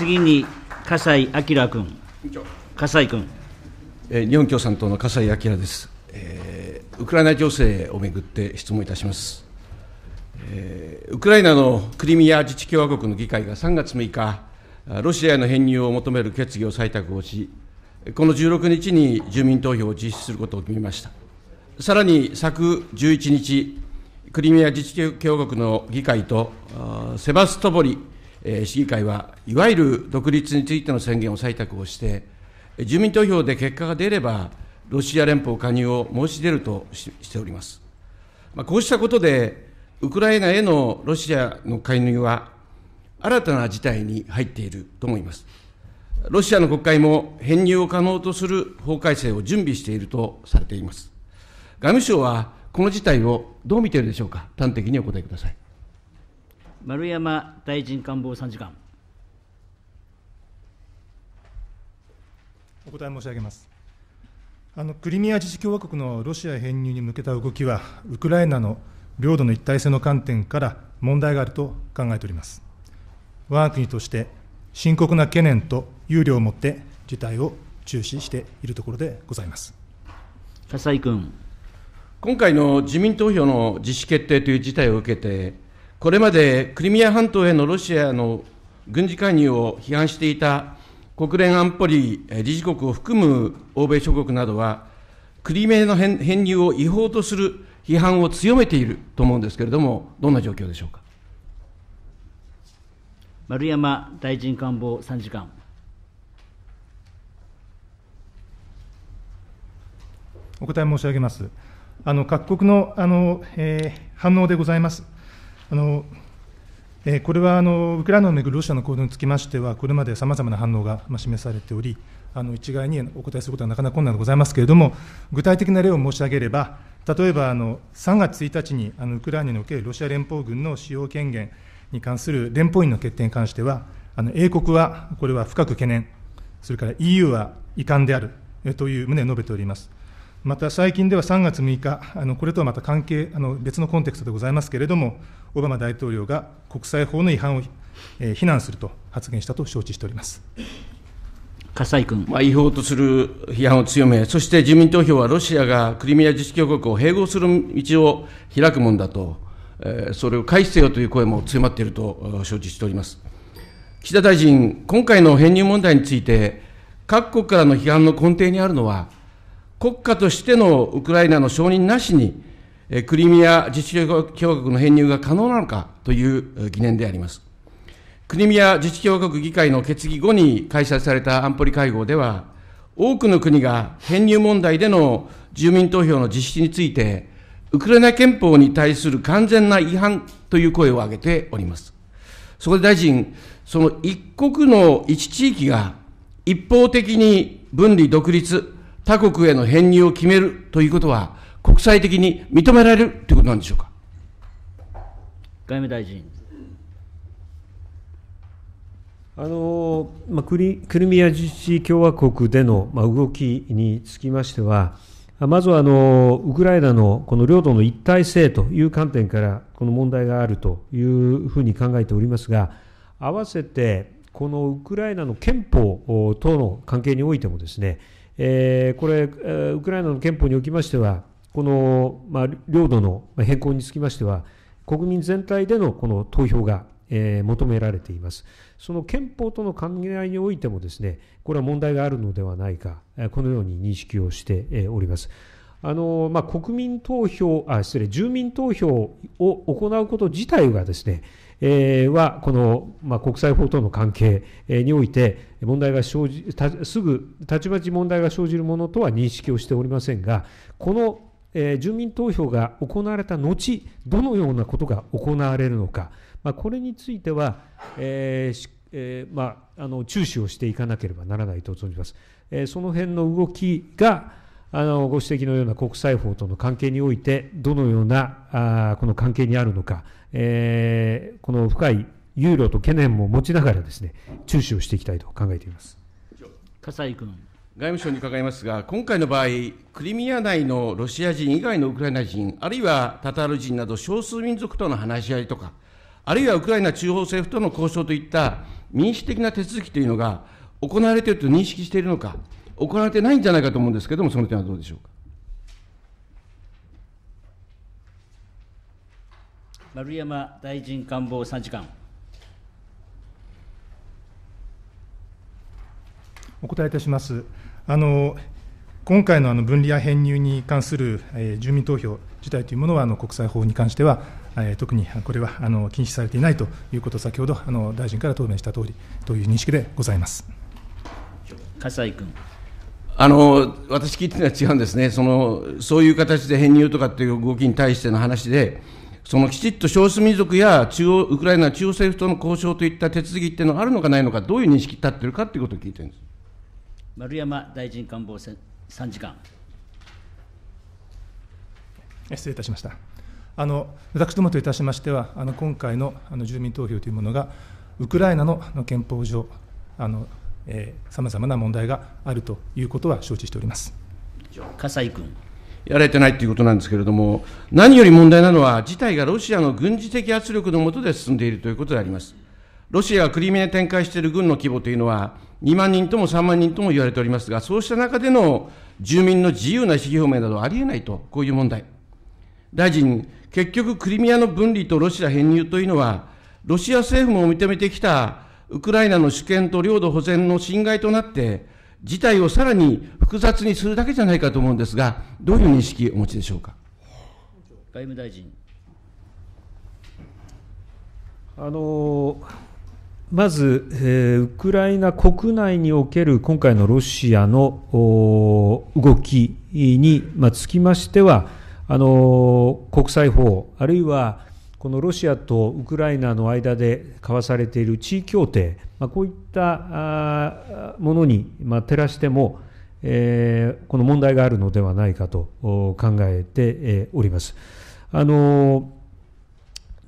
次に笠井明君、笠井君。え日本共産党の笠井明です、えー、ウクライナ情勢をめぐって質問いたします、えー、ウクライナのクリミア自治共和国の議会が3月6日、ロシアへの編入を求める決議を採択をし、この16日に住民投票を実施することを決めました。さらに昨11日、クリミア自治共和国の議会とセバストポリえー、市議会はいわゆる独立についての宣言を採択をして、住民投票で結果が出れば、ロシア連邦加入を申し出るとしております。まあ、こうしたことで、ウクライナへのロシアの介入は、新たな事態に入っていると思います。ロシアの国会も編入を可能とする法改正を準備しているとされています。外務省はこの事態をどう見ているでしょうか、端的にお答えください。丸山大臣官房参事官。お答え申し上げます。あのクリミア自治共和国のロシア編入に向けた動きは、ウクライナの領土の一体性の観点から問題があると考えております。我が国として深刻な懸念と憂慮を持って事態を注視しているところでございます。笠井君。今回の自民投票の実施決定という事態を受けて、これまでクリミア半島へのロシアの軍事介入を批判していた国連安保理理事国を含む欧米諸国などは、クリミアの編入を違法とする批判を強めていると思うんですけれども、どんな状況でしょうか。丸山大臣官房参事官。お答え申し上げます。あの各国のあの、えー、反応でございます。あのえこれはあのウクライナをめぐるロシアの行動につきましては、これまでさまざまな反応が示されており、あの一概にお答えすることはなかなか困難でございますけれども、具体的な例を申し上げれば、例えばあの3月1日にあのウクライナにおけるロシア連邦軍の使用権限に関する連邦員の決定に関しては、あの英国はこれは深く懸念、それから EU は遺憾であるという旨を述べております。また最近では3月6日、あのこれとはまた関係、あの別のコンテクストでございますけれども、オバマ大統領が国際法の違反を、え非難すると発言したと承知しております。笠井君、まあ、違法とする批判を強め、そして住民投票はロシアがクリミア自治共和国を併合する道を開くもんだと、えー、それを返せよという声も強まっていると承知しております。岸田大臣、今回の編入問題について、各国からの批判の根底にあるのは、国家としてのウクライナの承認なしに、えクリミア自治共和国の編入が可能なのかという疑念であります。クリミア自治共和国議会の決議後に開催された安保理会合では、多くの国が編入問題での住民投票の実施について、ウクライナ憲法に対する完全な違反という声を上げております。そこで大臣、その一国の一地域が一方的に分離独立、他国への編入を決めるということは、国際的に認められるということなんでしょうか。外務大臣。あのまあ、クリクリミア自治共和国での、まあ、動きにつきましては、まずはあのウクライナのこの領土の一体性という観点から、この問題があるというふうに考えておりますが、合わせてこのウクライナの憲法との関係においてもですね、えー、これ、ウクライナの憲法におきましては、この、まあ、領土の変更につきましては、国民全体でのこの投票が、えー、求められています。その憲法との関係においてもですね、これは問題があるのではないか、このように認識をしております。あのまあ、国民投票あ、失礼、住民投票を行うこと自体がですね、えー、はこの、まあ、国際法との関係において問題が生じたすぐたちまち問題が生じるものとは認識をしておりませんがこのえー、住民投票が行われた後、どのようなことが行われるのか、まあ、これについては、えーえー、まあ、あの注視をしていかなければならないと存じます。えその辺の動きがあのご指摘のような国際法との関係において、どのようなあこの関係にあるのか、えこの深い憂慮と懸念も持ちながらですね、注視をしていきたいと考えています。葛西君。外務省に伺いますが、今回の場合、クリミア内のロシア人以外のウクライナ人、あるいはタタール人など少数民族との話し合いとか、あるいはウクライナ中央政府との交渉といった民主的な手続きというのが行われていると認識しているのか、行われてないんじゃないかと思うんですけれども、その点はどうでしょうか。丸山大臣官房参事官。お答えいたします。あの今回のあの分離や編入に関する、えー、住民投票自体というものはあの国際法に関しては、えー、特にこれはあの禁止されていないということを先ほどあの大臣から答弁したとおりという認識でございます笠井君あの私聞いてるのは違うんですねその、そういう形で編入とかっていう動きに対しての話で、そのきちっと少数民族や中央ウクライナ中央政府との交渉といった手続きっていうのがあるのかないのか、どういう認識に立ってるかということを聞いてるんです。丸山大臣官房参事官。失礼いたしました。あの私どもといたしましては、あの今回のあの住民投票というものが、ウクライナのの憲法上、さまざまな問題があるということは承知しております笠井君。やられてないということなんですけれども、何より問題なのは、事態がロシアの軍事的圧力の下で進んでいるということであります。ロシアがクリミアに展開している軍の規模というのは、2万人とも3万人とも言われておりますが、そうした中での住民の自由な意思表明などありえないと、こういう問題。大臣、結局クリミアの分離とロシア編入というのは、ロシア政府も認めてきたウクライナの主権と領土保全の侵害となって、事態をさらに複雑にするだけじゃないかと思うんですが、どういう認識をお持ちでしょうか。外務大臣あのまず、えー、ウクライナ国内における今回のロシアの動きに、まあ、つきましては、あのー、国際法、あるいはこのロシアとウクライナの間で交わされている地位協定、まあ、こういったものに、まあ、照らしても、えー、この問題があるのではないかと考えて、えー、おります。あのー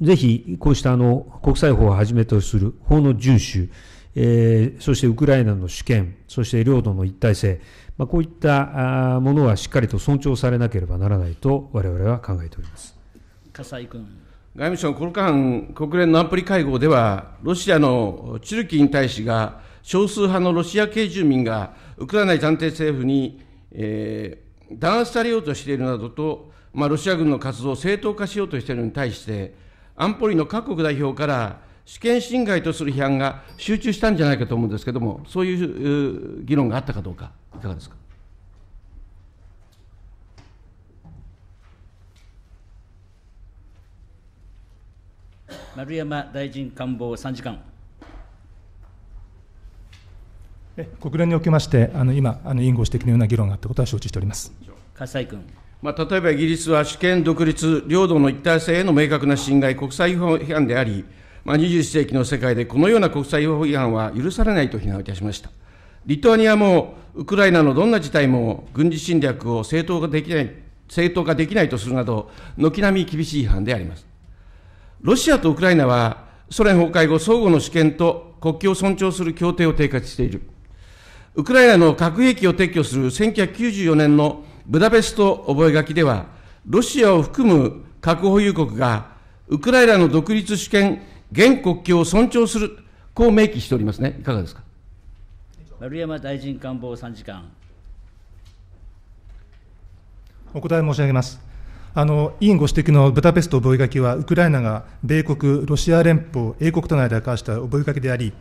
ぜひこうしたあの国際法をはじめとする法の遵守、えー、そしてウクライナの主権、そして領土の一体性、まあ、こういったものはしっかりと尊重されなければならないと、われわれは考えております笠井君。外務省、この間、国連の安保理会合では、ロシアのチルキンに対しが、少数派のロシア系住民が、ウクライナ暫定政府に、えー、弾圧されようとしているなどと、まあ、ロシア軍の活動を正当化しようとしているのに対して、安保理の各国代表から主権侵害とする批判が集中したんじゃないかと思うんですけれども、そういう議論があったかどうか、いかがですか。丸山大臣官房参事官。国連におきまして、あの今、あの委員ご指摘のような議論があったことは承知しております。笠井君。まあ、例えばイギリスは主権、独立、領土の一体性への明確な侵害、国際批判であり、まあ、21世紀の世界でこのような国際違反は許されないと非難いたしました。リトアニアもウクライナのどんな事態も軍事侵略を正当化できない正当化できないとするなど、軒並み厳しい違反であります。ロシアとウクライナは、ソ連崩壊後、相互の主権と国境を尊重する協定を締結している。ウクライナの核兵器を撤去する1994年のブダペスト覚書では、ロシアを含む核保有国が、ウクライナの独立主権、現国境を尊重する、こう明記しておりますね、いかがですか。丸山大臣官房参事官。お答え申し上げます。あの委員ご指摘のブダペスト覚書は、ウクライナが米国、ロシア連邦、英国との間で交わした覚書であり、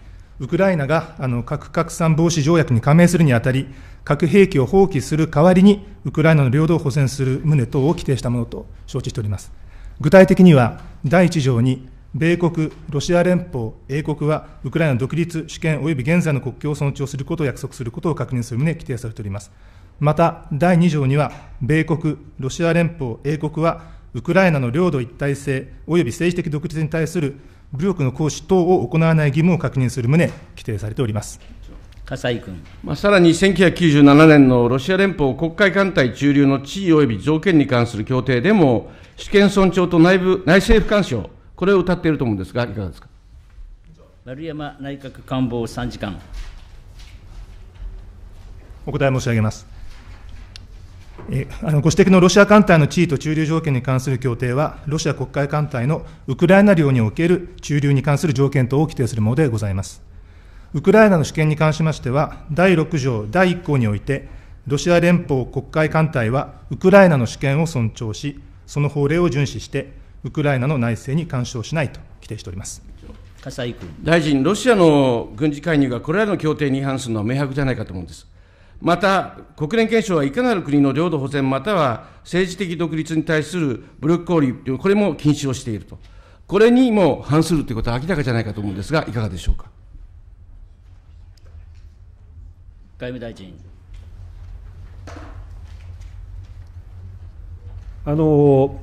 ウクライナがあの核拡散防止条約に加盟するにあたり、核兵器を放棄する代わりに、ウクライナの領土を保全する旨等を規定したものと承知しております。具体的には、第1条に、米国、ロシア連邦、英国は、ウクライナの独立、主権及び現在の国境を尊重することを約束することを確認する旨規定されております。また、第2条には、米国、ロシア連邦、英国は、ウクライナの領土一体性及び政治的独立に対する武力の行使等を行わない義務を確認する旨、規定されております。笠井君、まあ、さらに1997年のロシア連邦国会艦隊駐留の地位及び条件に関する協定でも、主権尊重と内部内政不干渉、これを謳っていると思うんですが、いかがですか丸山内閣官房参事官。お答え申し上げます。あのご指摘のロシア艦隊の地位と駐留条件に関する協定は、ロシア国会艦隊のウクライナ領における駐留に関する条件等を規定するものでございます。ウクライナの主権に関しましては、第6条第1項において、ロシア連邦国会艦隊はウクライナの主権を尊重し、その法令を遵守して、ウクライナの内政に干渉しないと規定しております。大臣、ロシアの軍事介入がこれらの協定に違反するのは明白じゃないかと思うんです。また、国連憲章はいかなる国の領土保全または政治的独立に対する武力行為、これも禁止をしていると。これにも反するということは明らかじゃないかと思うんですが、いかがでしょうか。外務大臣。あの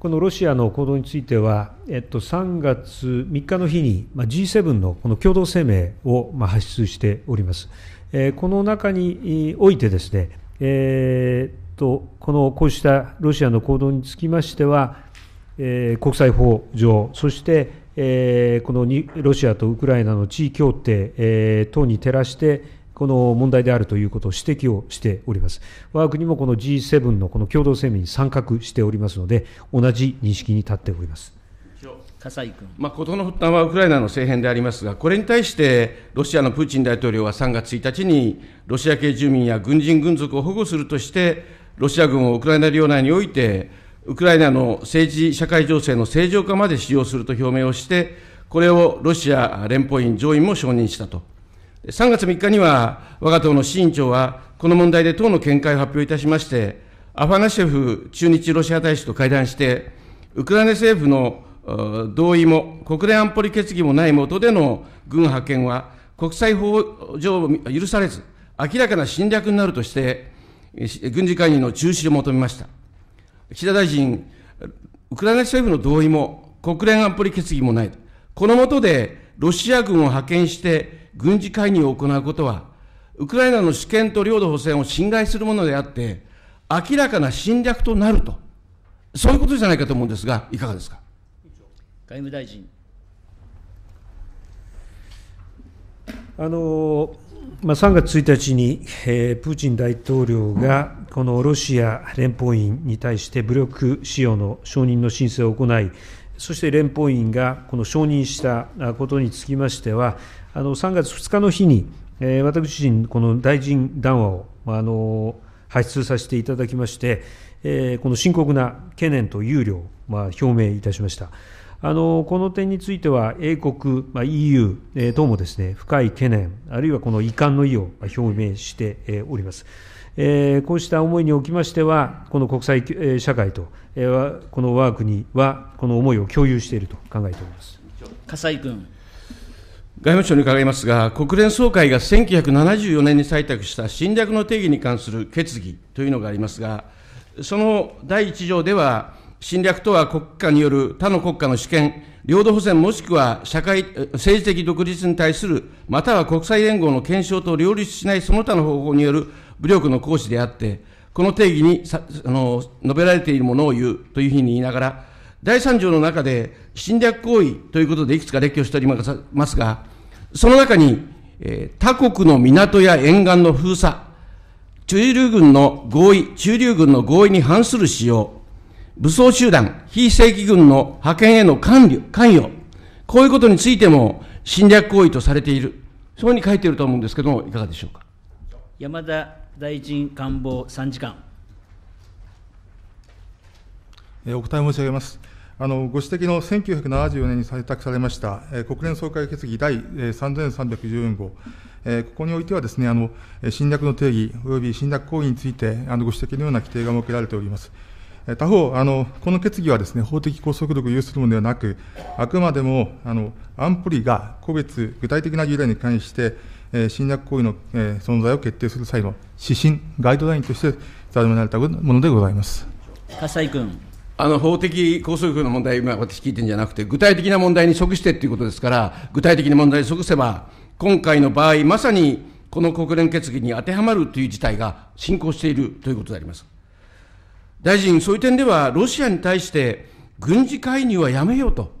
このロシアの行動については、えっと、3月3日の日に、まあ、G7 のこの共同声明を、まあ、発出しております。えこの中においてですね、えー、とこのこうしたロシアの行動につきましては、え国際法上、そして、えこのにロシアとウクライナの地位協定、え等に照らして、この問題であるということを指摘をしております。我が国もこの G7 のこの共同声明に参画しておりますので、同じ認識に立っております。笠井君。まあ、事の発端はウクライナの政変でありますが、これに対して、ロシアのプーチン大統領は3月1日に、ロシア系住民や軍人、軍属を保護するとして、ロシア軍をウクライナ領内において、ウクライナの政治、社会情勢の正常化まで使用すると表明をして、これをロシア連邦院上院も承認したと。3月3日には、我が党の委員長は、この問題で党の見解を発表いたしまして、アファナシェフ駐日ロシア大使と会談して、ウクライナ政府の同意も国連安保理決議もない下での軍派遣は国際法上許されず、明らかな侵略になるとして、軍事介入の中止を求めました。岸田大臣、ウクライナ政府の同意も国連安保理決議もない。この下でロシア軍を派遣して軍事介入を行うことは、ウクライナの主権と領土保全を侵害するものであって、明らかな侵略となると、そういうことじゃないかと思うんですが、いかがですか。外務大臣。あのまあ、3月1日に、えー、プーチン大統領がこのロシア連邦員に対して武力使用の承認の申請を行い、そして連邦員がこの承認したことにつきましては、あの3月2日の日に、えー、私自身、この大臣談話を、あの発出させていただきまして、えー、この深刻な懸念と憂慮を、まあ、表明いたしました。この点については、英国、ＥＵ 等もですね、深い懸念、あるいはこの遺憾の意を表明しております。こうした思いにおきましては、この国際社会と、この我が国は、この思いを共有していると考えております笠井君。外務省に伺いますが、国連総会が1974年に採択した侵略の定義に関する決議というのがありますが、その第1条では、侵略とは国家による他の国家の主権、領土保全もしくは社会、政治的独立に対する、または国際連合の検証と両立しないその他の方法による武力の行使であって、この定義にさあの述べられているものを言うというふうに言いながら、第3条の中で侵略行為ということでいくつか列挙しておりますが、その中に、えー、他国の港や沿岸の封鎖、中流軍の合意、中流軍の合意に反する使用、武装集団、非正規軍の派遣への関与、関与、こういうことについても侵略行為とされている、そういうふうに書いていると思うんですけども、いかがでしょうか。山田大臣官房参事官。お答え申し上げます。あのご指摘の1974年に採択されました、えー、国連総会決議第、えー、3314号、えー、ここにおいてはです、ね、あの侵略の定義および侵略行為についてあのご指摘のような規定が設けられております。他方、あのこの決議はです、ね、法的拘束力を有するものではなく、あくまでもあの安保理が個別、具体的な事例に関して、えー、侵略行為の、えー、存在を決定する際の指針、ガイドラインとして定められたものでございます笠井君。あの法的拘束力の問題、今、私聞いてるんじゃなくて、具体的な問題に即してということですから、具体的な問題に即せば、今回の場合、まさにこの国連決議に当てはまるという事態が進行しているということであります。大臣、そういう点では、ロシアに対して軍事介入はやめようと、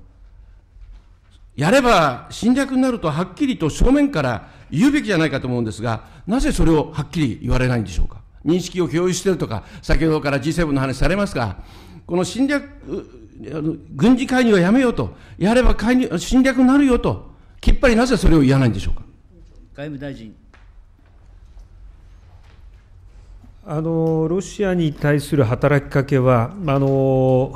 やれば侵略になるとはっきりと正面から言うべきじゃないかと思うんですが、なぜそれをはっきり言われないんでしょうか。認識を共有しているとか、先ほどから G7 の話されますが、この侵略、軍事介入はやめようと、やれば介入侵略になるよと、きっぱりなぜそれを言わないんでしょうか。外務大臣あのロシアに対する働きかけは、あの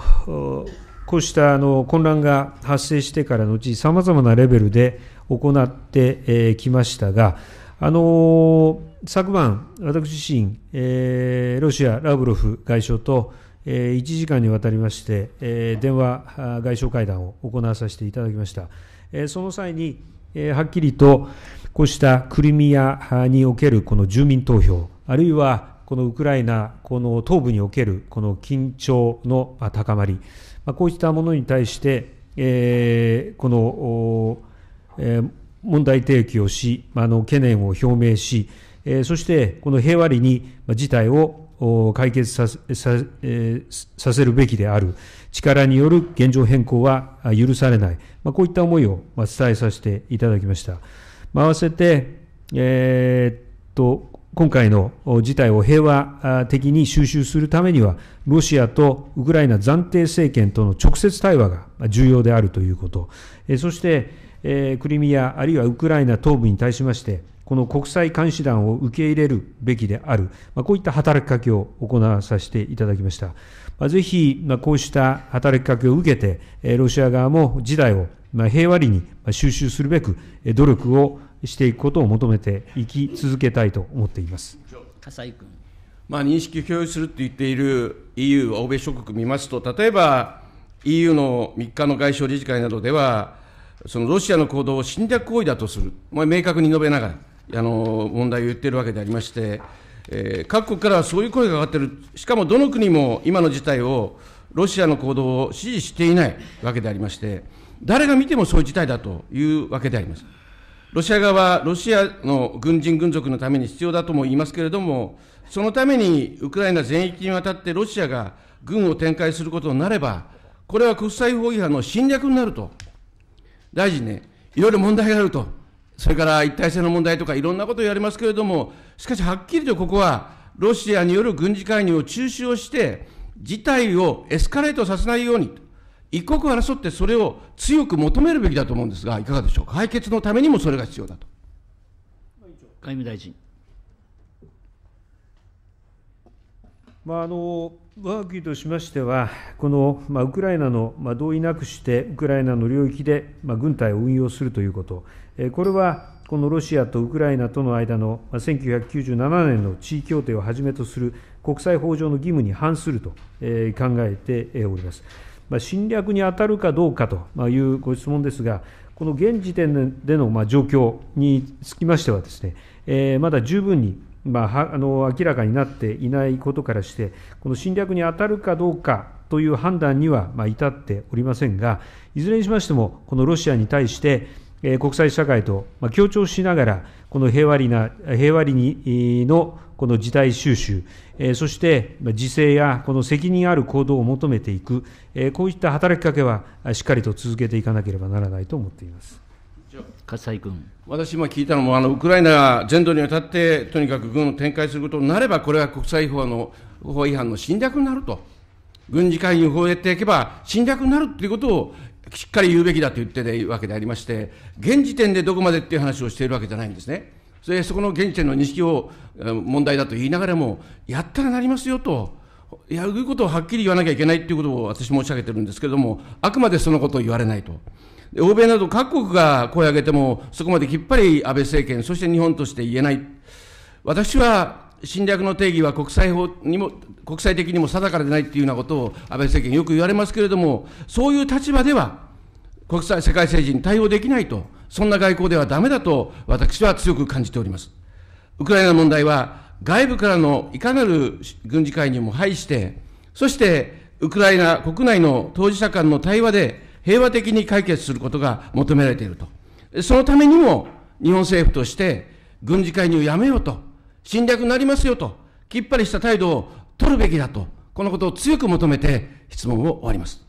こうしたあの混乱が発生してからのうち、さまざまなレベルで行ってきましたが、あの昨晩、私自身、えー、ロシア、ラブロフ外相と、えー、1時間にわたりまして、えー、電話外相会談を行わさせていただきました。えー、その際に、えー、はっきりとこうしたクリミアにおけるこの住民投票、あるいはこのウクライナ、この東部におけるこの緊張の高まり、こういったものに対して、この、問題提起をし、懸念を表明し、そしてこの平和裏に事態を解決させるべきである、力による現状変更は許されない、こういった思いを伝えさせていただきました。合わせて、えー、っと今回の事態を平和的に収拾するためには、ロシアとウクライナ暫定政権との直接対話が重要であるということ、そして、クリミア、あるいはウクライナ東部に対しまして、この国際監視団を受け入れるべきである、こういった働きかけを行わさせていただきました。ぜひ、こうした働きかけを受けて、ロシア側も事態を平和裏に収拾するべく努力をしていくことを求めていき続けたいと思っています笠井君、まあ、認識を共有すると言っている EU、欧米諸国見ますと、例えば EU の3日の外相理事会などでは、そのロシアの行動を侵略行為だとする、まあ、明確に述べながらあの問題を言っているわけでありまして、えー、各国からはそういう声が上がっている、しかもどの国も今の事態を、ロシアの行動を支持していないわけでありまして、誰が見てもそういう事態だというわけであります。ロシア側はロシアの軍人、軍属のために必要だとも言いますけれども、そのためにウクライナ全域にわたってロシアが軍を展開することになれば、これは国際法違反の侵略になると、大臣ね、いろいろ問題があると、それから一体性の問題とか、いろんなことを言われますけれども、しかしはっきりとここは、ロシアによる軍事介入を中止をして、事態をエスカレートさせないように。一刻を争ってそれを強く求めるべきだと思うんですが、いかがでしょうか、解決のためにもそれが必要だと。外務大臣。まあ、あの我が国としましては、この、まあ、ウクライナの、まあ、同意なくして、ウクライナの領域で、まあ、軍隊を運用するということ、えこれはこのロシアとウクライナとの間の1997年の地位協定をはじめとする国際法上の義務に反すると考えております。侵略に当たるかどうかというご質問ですが、この現時点での状況につきましてはです、ねえまだ十分にまあ、あの明らかになっていないことからして、この侵略に当たるかどうかという判断には、ま至っておりませんが、いずれにしましても、このロシアに対して、え国際社会と、ま協調しながら、この平和理な、平和にのこの事態収集、そして自制やこの責任ある行動を求めていく、こういった働きかけはしっかりと続けていかなければならないと思っています。葛西君私、今聞いたのもあの、ウクライナ全土にわたって、とにかく軍を展開することになれば、これは国際法の法違反の侵略になると、軍事介入をやっていけば侵略になるということを、しっかり言うべきだと言っているわけでありまして、現時点でどこまでっていう話をしているわけじゃないんですね。それそこの現時点の認識を問題だと言いながらも、やったらなりますよと、やることをはっきり言わなきゃいけないということを私申し上げてるんですけれども、あくまでそのことを言われないと。欧米など各国が声を上げても、そこまできっぱり安倍政権、そして日本として言えない。私は侵略の定義は国際法にも、国際的にも定かでないっていうようなことを安倍政権よく言われますけれども、そういう立場では、国際、世界政治に対応できないと、そんな外交ではだめだと、私は強く感じております。ウクライナ問題は、外部からのいかなる軍事介入も排して、そして、ウクライナ国内の当事者間の対話で、平和的に解決することが求められていると。そのためにも、日本政府として、軍事介入をやめようと。侵略になりますよと、きっぱりした態度を取るべきだと、このことを強く求めて質問を終わります。